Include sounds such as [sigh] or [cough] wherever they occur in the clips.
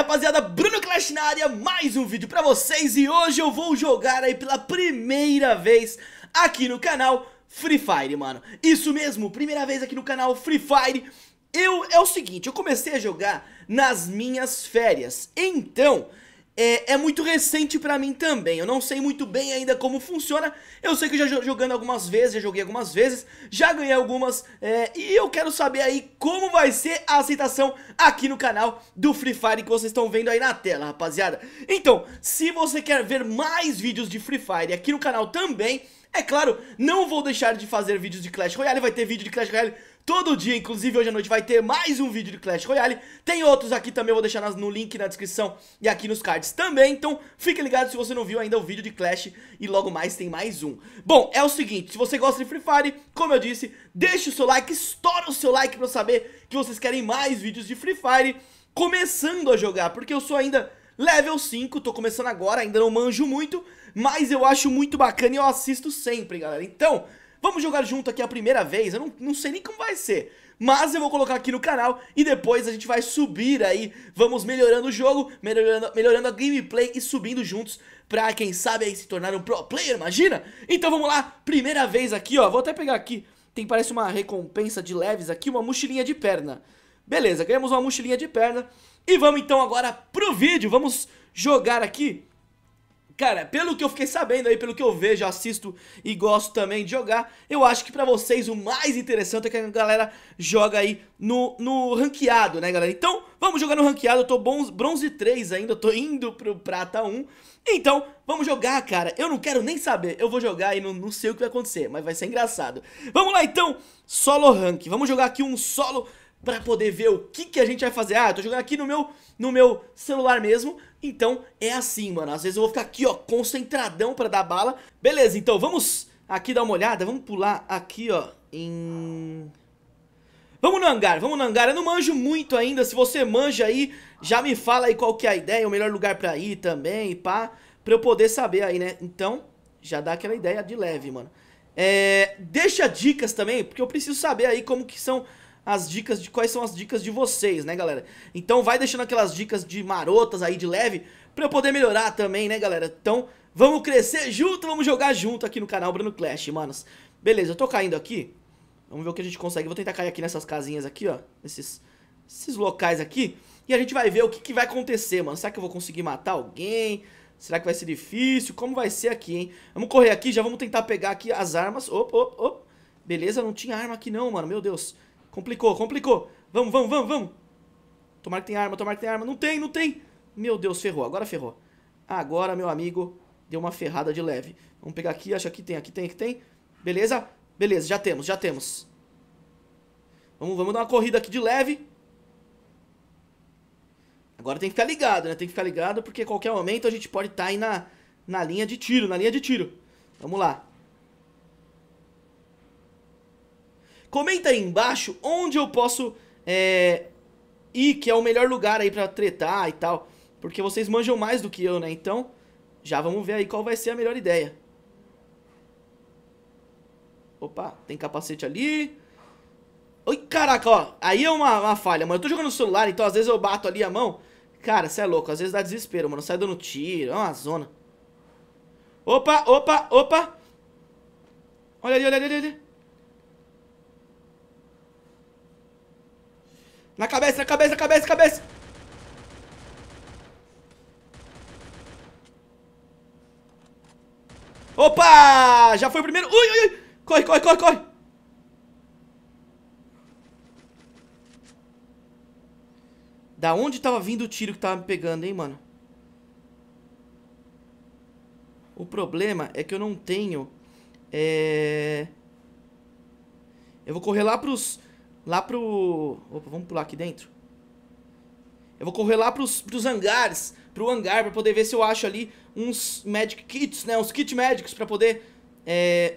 rapaziada, Bruno Clash na área, mais um vídeo pra vocês E hoje eu vou jogar aí pela primeira vez aqui no canal Free Fire, mano Isso mesmo, primeira vez aqui no canal Free Fire Eu, é o seguinte, eu comecei a jogar nas minhas férias Então, é, é muito recente para mim também. Eu não sei muito bem ainda como funciona. Eu sei que já jogando algumas vezes, já joguei algumas vezes, já ganhei algumas. É, e eu quero saber aí como vai ser a aceitação aqui no canal do Free Fire que vocês estão vendo aí na tela, rapaziada. Então, se você quer ver mais vídeos de Free Fire aqui no canal também... É claro, não vou deixar de fazer vídeos de Clash Royale, vai ter vídeo de Clash Royale todo dia, inclusive hoje à noite vai ter mais um vídeo de Clash Royale. Tem outros aqui também, eu vou deixar no link na descrição e aqui nos cards também. Então, fique ligado se você não viu ainda o vídeo de Clash e logo mais tem mais um. Bom, é o seguinte, se você gosta de Free Fire, como eu disse, deixa o seu like, estoura o seu like pra eu saber que vocês querem mais vídeos de Free Fire começando a jogar, porque eu sou ainda level 5, tô começando agora, ainda não manjo muito, mas eu acho muito bacana e eu assisto sempre, galera. Então, Vamos jogar junto aqui a primeira vez, eu não, não sei nem como vai ser. Mas eu vou colocar aqui no canal e depois a gente vai subir aí, vamos melhorando o jogo, melhorando, melhorando a gameplay e subindo juntos pra quem sabe aí se tornar um pro player, imagina? Então vamos lá, primeira vez aqui ó, vou até pegar aqui, tem parece uma recompensa de leves aqui, uma mochilinha de perna. Beleza, ganhamos uma mochilinha de perna e vamos então agora pro vídeo, vamos jogar aqui Cara, pelo que eu fiquei sabendo aí, pelo que eu vejo, assisto e gosto também de jogar, eu acho que pra vocês o mais interessante é que a galera joga aí no, no ranqueado, né, galera? Então, vamos jogar no ranqueado, eu tô bons, bronze 3 ainda, eu tô indo pro prata 1. Então, vamos jogar, cara. Eu não quero nem saber, eu vou jogar e não, não sei o que vai acontecer, mas vai ser engraçado. Vamos lá, então, solo rank. Vamos jogar aqui um solo pra poder ver o que, que a gente vai fazer. Ah, eu tô jogando aqui no meu, no meu celular mesmo, então é assim, mano. Às vezes eu vou ficar aqui, ó, concentradão pra dar bala. Beleza, então vamos aqui dar uma olhada. Vamos pular aqui, ó, em... Vamos no hangar, vamos no hangar. Eu não manjo muito ainda. Se você manja aí, já me fala aí qual que é a ideia, o melhor lugar pra ir também, pá. Pra eu poder saber aí, né? Então, já dá aquela ideia de leve, mano. É, deixa dicas também, porque eu preciso saber aí como que são as dicas de quais são as dicas de vocês, né, galera? Então vai deixando aquelas dicas de marotas aí de leve para eu poder melhorar também, né, galera? Então, vamos crescer junto, vamos jogar junto aqui no canal Bruno Clash, manos. Beleza, eu tô caindo aqui. Vamos ver o que a gente consegue. Vou tentar cair aqui nessas casinhas aqui, ó, nesses esses locais aqui e a gente vai ver o que, que vai acontecer, mano. Será que eu vou conseguir matar alguém? Será que vai ser difícil? Como vai ser aqui, hein? Vamos correr aqui, já vamos tentar pegar aqui as armas. Opa, opa, opa. Beleza, não tinha arma aqui não, mano. Meu Deus. Complicou, complicou. Vamos, vamos, vamos, vamos. Tomara que tem arma, tomara que tem arma. Não tem, não tem. Meu Deus, ferrou. Agora ferrou. Agora, meu amigo, deu uma ferrada de leve. Vamos pegar aqui, acho que tem, aqui tem, aqui tem. Beleza? Beleza, já temos, já temos. Vamos, vamos dar uma corrida aqui de leve. Agora tem que ficar ligado, né? Tem que ficar ligado porque qualquer momento a gente pode estar tá aí na, na linha de tiro, na linha de tiro. Vamos lá. Comenta aí embaixo onde eu posso é, ir, que é o melhor lugar aí pra tretar e tal. Porque vocês manjam mais do que eu, né? Então, já vamos ver aí qual vai ser a melhor ideia. Opa, tem capacete ali. Oi, caraca, ó. Aí é uma, uma falha, mano. Eu tô jogando no celular, então às vezes eu bato ali a mão. Cara, você é louco. Às vezes dá desespero, mano. Sai dando tiro. É uma zona. Opa, opa, opa. Olha ali, olha ali, olha ali. Na cabeça, na cabeça, na cabeça, na cabeça. Opa! Já foi o primeiro. Ui, ui, ui. Corre, corre, corre, corre. Da onde tava vindo o tiro que tava me pegando, hein, mano? O problema é que eu não tenho... É... Eu vou correr lá pros lá pro. Opa, vamos pular aqui dentro. Eu vou correr lá pros, pros hangares, pro hangar, pra poder ver se eu acho ali uns Magic Kits, né? Uns kits médicos pra poder é,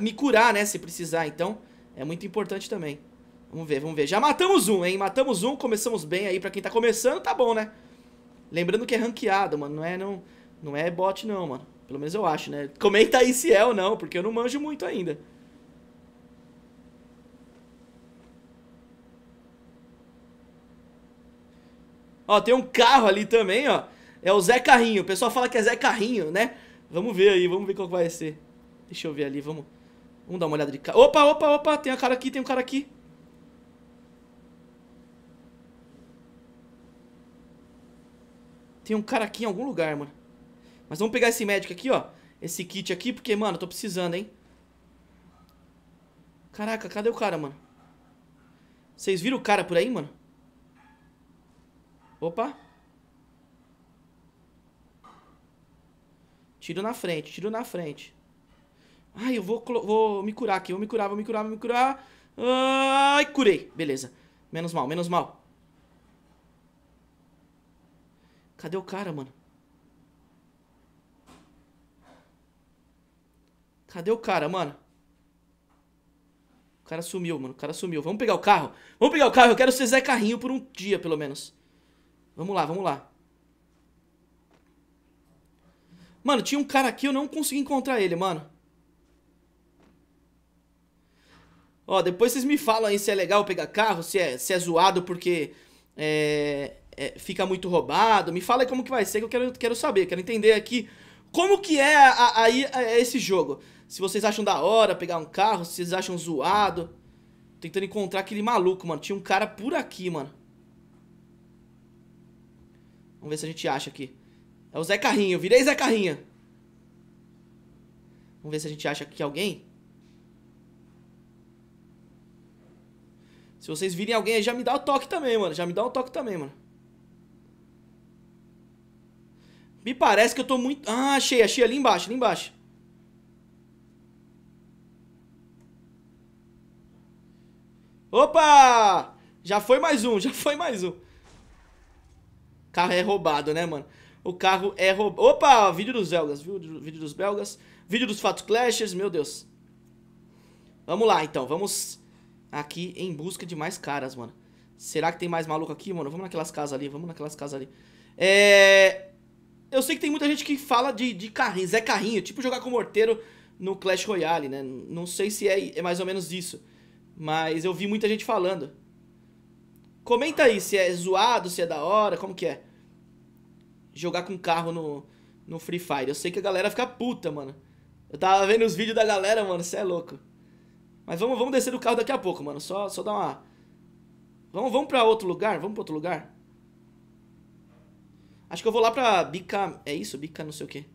me curar, né? Se precisar, então. É muito importante também. Vamos ver, vamos ver. Já matamos um, hein? Matamos um, começamos bem aí. Pra quem tá começando, tá bom, né? Lembrando que é ranqueado, mano. Não é, não, não é bot, não, mano. Pelo menos eu acho, né? Comenta aí se é ou não, porque eu não manjo muito ainda. Ó, tem um carro ali também, ó. É o Zé Carrinho. O pessoal fala que é Zé Carrinho, né? Vamos ver aí, vamos ver qual vai ser. Deixa eu ver ali, vamos. Vamos dar uma olhada de cara. Opa, opa, opa, tem um cara aqui, tem um cara aqui. Tem um cara aqui em algum lugar, mano. Mas vamos pegar esse médico aqui, ó. Esse kit aqui, porque, mano, eu tô precisando, hein. Caraca, cadê o cara, mano? Vocês viram o cara por aí, mano? Opa! Tiro na frente, tiro na frente. Ai, eu vou, vou me curar aqui. Vou me curar, vou me curar, vou me curar. Ai, curei. Beleza. Menos mal, menos mal. Cadê o cara, mano? Cadê o cara, mano? O cara sumiu, mano. O cara sumiu. Vamos pegar o carro. Vamos pegar o carro. Eu quero ser Zé Carrinho por um dia, pelo menos. Vamos lá, vamos lá. Mano, tinha um cara aqui, eu não consegui encontrar ele, mano. Ó, depois vocês me falam aí se é legal pegar carro, se é, se é zoado porque é, é, fica muito roubado. Me fala aí como que vai ser, que eu quero, quero saber, quero entender aqui como que é aí esse jogo. Se vocês acham da hora pegar um carro, se vocês acham zoado. Tentando encontrar aquele maluco, mano. Tinha um cara por aqui, mano. Vamos ver se a gente acha aqui. É o Zé Carrinho. Eu virei Zé Carrinha. Vamos ver se a gente acha aqui alguém. Se vocês virem alguém aí, já me dá o toque também, mano. Já me dá o toque também, mano. Me parece que eu tô muito... Ah, achei, achei ali embaixo, ali embaixo. Opa! Já foi mais um, [laughs] já foi mais um. Carro é roubado, né, mano? O carro é roubado. Opa, vídeo dos belgas, viu? Vídeo dos belgas. Vídeo dos fatos clashers, meu Deus. Vamos lá, então. Vamos aqui em busca de mais caras, mano. Será que tem mais maluco aqui, mano? Vamos naquelas casas ali, vamos naquelas casas ali. É... Eu sei que tem muita gente que fala de, de carrinho, Zé Carrinho. Tipo jogar com morteiro no Clash Royale, né? Não sei se é, é mais ou menos isso. Mas eu vi muita gente falando. Comenta aí se é zoado, se é da hora, como que é. Jogar com carro no, no Free Fire. Eu sei que a galera fica puta, mano. Eu tava vendo os vídeos da galera, mano, você é louco. Mas vamos, vamos descer do carro daqui a pouco, mano. Só, só dar uma. Vamos, vamos pra outro lugar? Vamos pra outro lugar? Acho que eu vou lá pra Bica. É isso? Bica não sei o quê.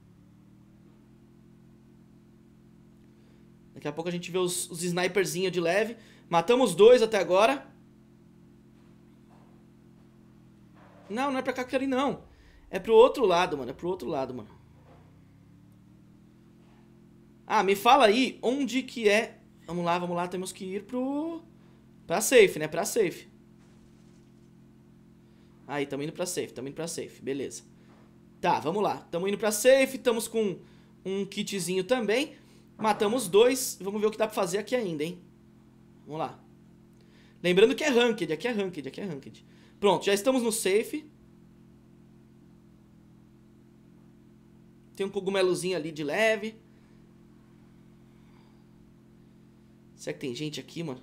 Daqui a pouco a gente vê os, os sniperzinhos de leve. Matamos dois até agora. Não, não é pra cá que eu quero ir, não. É pro outro lado, mano. É pro outro lado, mano. Ah, me fala aí onde que é... Vamos lá, vamos lá. Temos que ir pro... Pra safe, né? Pra safe. Aí, tamo indo pra safe, tamo indo pra safe. Beleza. Tá, vamos lá. Tamo indo pra safe, estamos com um kitzinho também. Matamos dois. Vamos ver o que dá pra fazer aqui ainda, hein? Vamos lá. Lembrando que é ranked, aqui é ranked, aqui é ranked. Pronto, já estamos no safe. Tem um cogumelozinho ali de leve. Será que tem gente aqui, mano?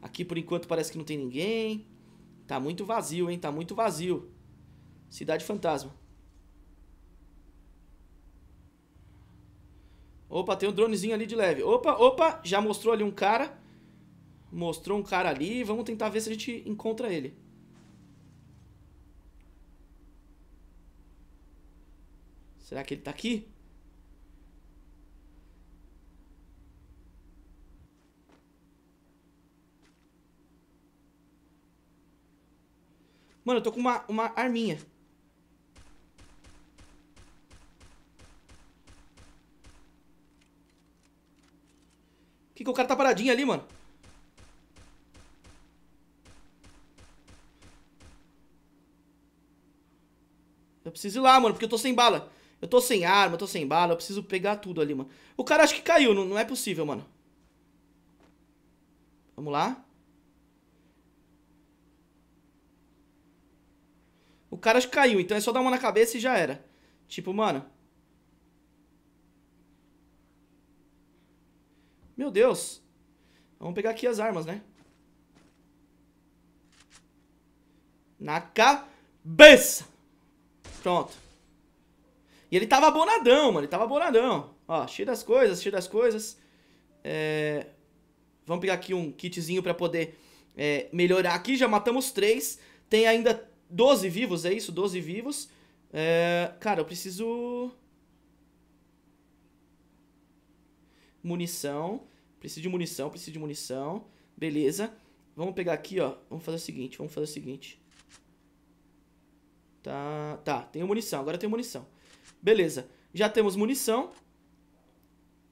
Aqui por enquanto parece que não tem ninguém. Tá muito vazio, hein? Tá muito vazio. Cidade fantasma. Opa, tem um dronezinho ali de leve. Opa, opa, já mostrou ali um cara. Mostrou um cara ali, vamos tentar ver se a gente encontra ele. Será que ele tá aqui? Mano, eu tô com uma, uma arminha. Por que, que o cara tá paradinho ali, mano? Eu preciso ir lá, mano, porque eu tô sem bala. Eu tô sem arma, eu tô sem bala, eu preciso pegar tudo ali, mano. O cara acho que caiu, não, não é possível, mano. Vamos lá. O cara acho que caiu, então é só dar uma na cabeça e já era. Tipo, mano... Meu Deus. Vamos pegar aqui as armas, né? Na cabeça! Pronto. E ele tava abonadão, mano. Ele tava abonadão. Ó, cheio das coisas, cheio das coisas. É... Vamos pegar aqui um kitzinho pra poder é, melhorar aqui. Já matamos três. Tem ainda 12 vivos, é isso? 12 vivos. É... Cara, eu preciso... Munição. Preciso de munição, preciso de munição. Beleza. Vamos pegar aqui, ó. Vamos fazer o seguinte, vamos fazer o seguinte. Tá, tá, tenho munição, agora tenho munição. Beleza, já temos munição.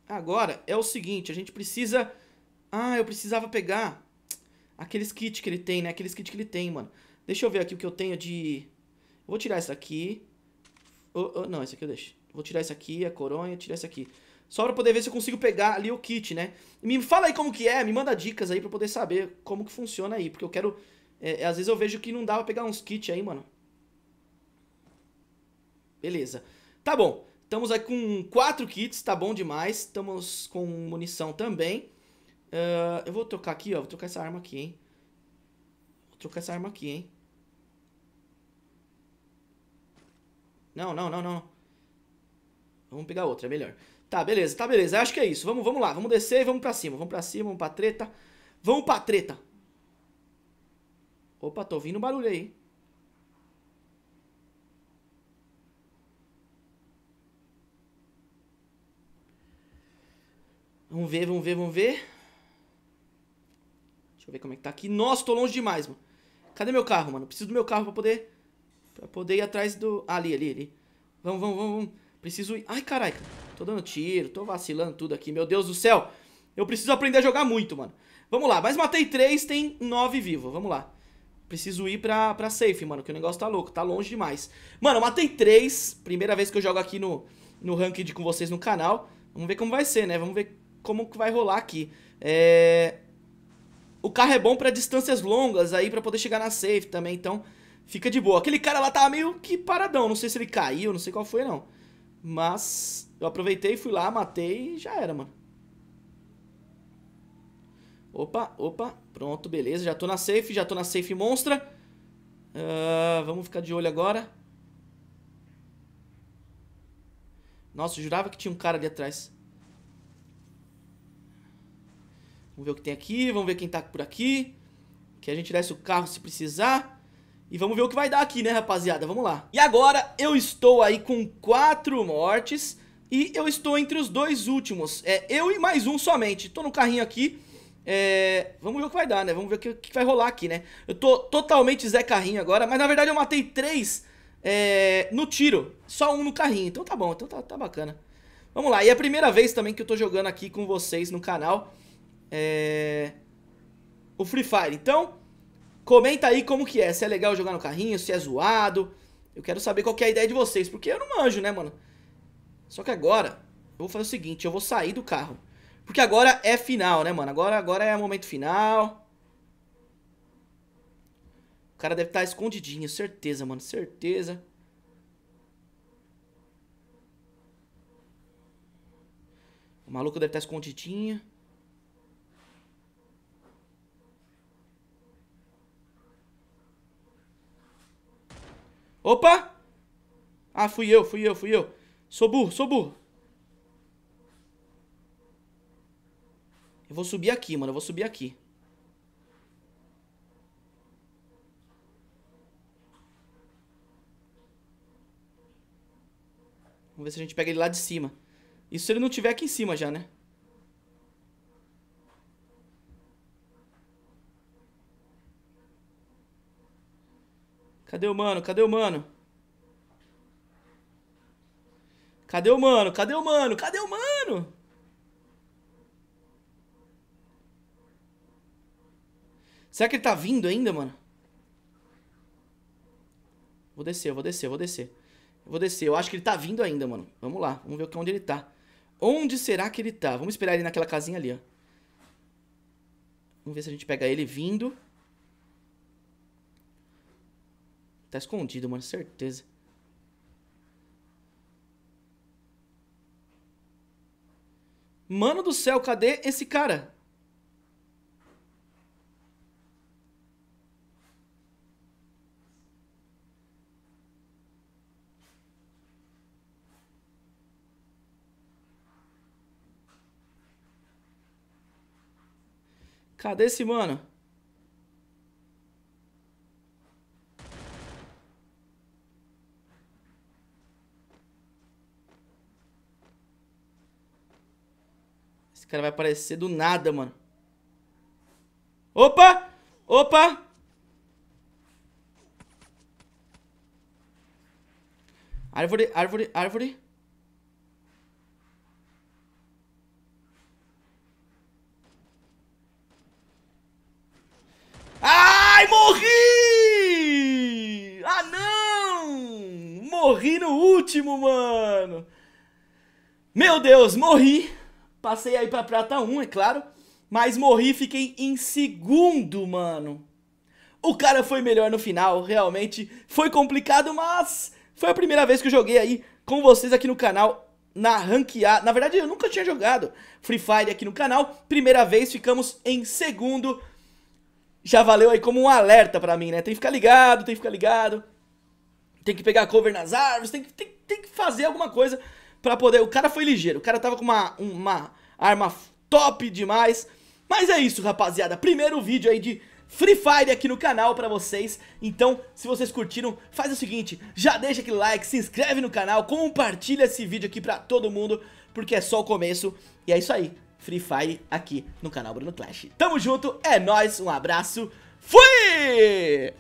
Agora é o seguinte, a gente precisa... Ah, eu precisava pegar aqueles kits que ele tem, né? Aqueles kits que ele tem, mano. Deixa eu ver aqui o que eu tenho de... vou tirar isso aqui. Oh, oh, não, essa aqui eu deixo. Vou tirar isso aqui, a coronha, tirar isso aqui. Só pra poder ver se eu consigo pegar ali o kit, né? Me fala aí como que é, me manda dicas aí pra poder saber como que funciona aí. Porque eu quero... É, às vezes eu vejo que não dá pra pegar uns kits aí, mano. Beleza. Tá bom. Estamos aí com quatro kits, tá bom demais. Estamos com munição também. Uh, eu vou trocar aqui, ó. Vou trocar essa arma aqui, hein. Vou trocar essa arma aqui, hein. Não, não, não, não. Vamos pegar outra, é melhor. Tá, beleza, tá, beleza. acho que é isso. Vamos, vamos lá, vamos descer e vamos pra cima. Vamos pra cima, vamos pra treta. Vamos pra treta. Opa, tô ouvindo barulho aí. Vamos ver, vamos ver, vamos ver. Deixa eu ver como é que tá aqui. Nossa, tô longe demais, mano. Cadê meu carro, mano? Preciso do meu carro pra poder... Pra poder ir atrás do... Ah, ali, ali, ali. Vamos, vamos, vamos, vamos. Preciso ir... Ai, caralho. Tô dando tiro, tô vacilando tudo aqui. Meu Deus do céu. Eu preciso aprender a jogar muito, mano. Vamos lá. Mas matei três, tem nove vivo. Vamos lá. Preciso ir pra, pra safe, mano, que o negócio tá louco, tá longe demais. Mano, matei três, primeira vez que eu jogo aqui no, no ranked com vocês no canal. Vamos ver como vai ser, né? Vamos ver como que vai rolar aqui. É... O carro é bom para distâncias longas aí, para poder chegar na safe também, então fica de boa. Aquele cara lá tava meio que paradão, não sei se ele caiu, não sei qual foi não. Mas eu aproveitei, fui lá, matei e já era, mano. Opa, opa, pronto, beleza, já tô na safe, já tô na safe monstra. Uh, vamos ficar de olho agora. Nossa, jurava que tinha um cara ali atrás. Vamos ver o que tem aqui, vamos ver quem tá por aqui. Que a gente desce o carro se precisar. E vamos ver o que vai dar aqui, né, rapaziada? Vamos lá. E agora eu estou aí com quatro mortes e eu estou entre os dois últimos. É, eu e mais um somente. Tô no carrinho aqui. É, vamos ver o que vai dar, né? Vamos ver o que, que vai rolar aqui, né? Eu tô totalmente Zé Carrinho agora, mas na verdade eu matei três é, no tiro. Só um no carrinho. Então tá bom, então tá, tá bacana. Vamos lá, e é a primeira vez também que eu tô jogando aqui com vocês no canal é, o Free Fire. Então, comenta aí como que é, se é legal jogar no carrinho, se é zoado. Eu quero saber qual que é a ideia de vocês, porque eu não manjo, né, mano? Só que agora, eu vou fazer o seguinte, eu vou sair do carro. Porque agora é final, né, mano? Agora, agora é o momento final. O cara deve estar tá escondidinho, certeza, mano, certeza. O maluco deve estar tá escondidinho. Opa! Ah, fui eu, fui eu, fui eu. Sou burro, sou burro. Eu vou subir aqui, mano. Eu vou subir aqui. Vamos ver se a gente pega ele lá de cima. Isso se ele não tiver aqui em cima já, né? Cadê o mano? Cadê o mano? Cadê o mano? Cadê o mano? Cadê o mano? Será que ele tá vindo ainda, mano? Vou descer, vou descer, vou descer. Eu vou descer. Eu acho que ele tá vindo ainda, mano. Vamos lá, vamos ver onde ele tá. Onde será que ele tá? Vamos esperar ele naquela casinha ali, ó. Vamos ver se a gente pega ele vindo. Tá escondido, mano, certeza. Mano do céu, cadê esse cara? Cadê esse mano? Esse cara vai aparecer do nada, mano. Opa! Opa! Árvore, árvore, árvore. Ai, morri! Ah, não! Morri no último, mano! Meu Deus, morri! Passei aí pra prata 1, é claro. Mas morri fiquei em segundo, mano. O cara foi melhor no final, realmente. Foi complicado, mas foi a primeira vez que eu joguei aí com vocês aqui no canal na ranqueada. Na verdade, eu nunca tinha jogado Free Fire aqui no canal. Primeira vez, ficamos em segundo. Já valeu aí como um alerta pra mim, né? Tem que ficar ligado, tem que ficar ligado. Tem que pegar cover nas árvores, tem que, tem, tem que fazer alguma coisa para poder. O cara foi ligeiro, o cara tava com uma, uma arma top demais. Mas é isso, rapaziada. Primeiro vídeo aí de Free Fire aqui no canal pra vocês. Então, se vocês curtiram, faz o seguinte, já deixa aquele like, se inscreve no canal, compartilha esse vídeo aqui pra todo mundo, porque é só o começo. E é isso aí, Free Fire aqui no canal Bruno Clash. Tamo junto, é nóis, um abraço, fui!